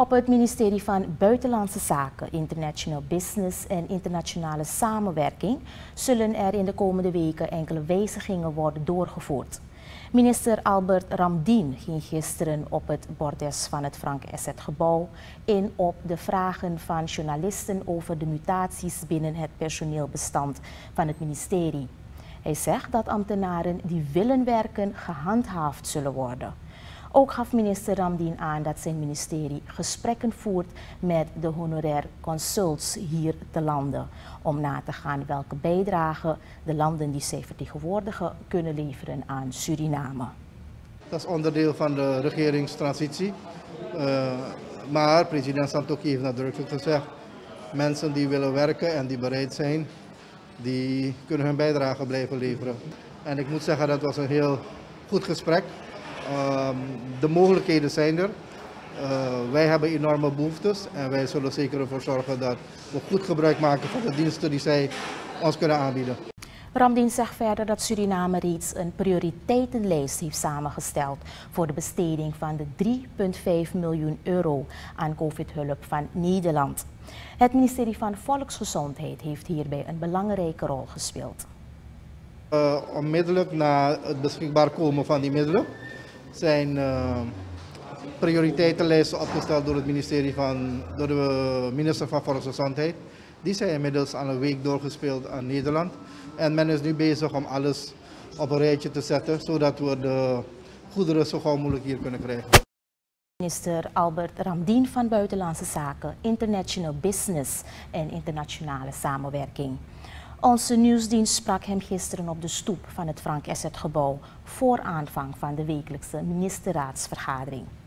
op het ministerie van Buitenlandse Zaken, International Business en Internationale Samenwerking zullen er in de komende weken enkele wijzigingen worden doorgevoerd. Minister Albert Ramdien ging gisteren op het bordes van het Frank Esset gebouw in op de vragen van journalisten over de mutaties binnen het personeelbestand van het ministerie. Hij zegt dat ambtenaren die willen werken gehandhaafd zullen worden. Ook gaf minister Ramdien aan dat zijn ministerie gesprekken voert met de honorair consults hier te landen. Om na te gaan welke bijdrage de landen die zij vertegenwoordigen kunnen leveren aan Suriname. Dat is onderdeel van de regeringstransitie. Uh, maar president Santoki heeft nadrukkelijk gezegd, mensen die willen werken en die bereid zijn, die kunnen hun bijdrage blijven leveren. En ik moet zeggen, dat was een heel goed gesprek. Ehm, de mogelijkheden zijn er. Eh, wij hebben enorme behoeftes en wij zullen zeker ervoor zorgen dat we goed gebruik maken van de diensten die zij ons kunnen aanbieden. Ramdien zegt verder dat Suriname reeds een prioriteitenlijst heeft samengesteld voor de besteding van de 3,5 miljoen euro aan COVID-hulp van Nederland. Het ministerie van Volksgezondheid heeft hierbij een belangrijke rol gespeeld. Eh, onmiddellijk na het beschikbaar komen van die middelen zijn ehm, prioriteitenlijsten opgesteld door het ministerie van, door de eh, minister van Volksgezondheid. Die zijn inmiddels aan een week doorgespeeld aan Nederland. En men is nu bezig om alles op een rijtje te zetten, zodat we de goederen zo gauw mogelijk hier kunnen krijgen. Minister Albert Ramdien van Buitenlandse Zaken, International Business en Internationale Samenwerking. Onze nieuwsdienst sprak hem gisteren op de stoep van het Frank Esset gebouw voor aanvang van de wekelijkse ministerraadsvergadering.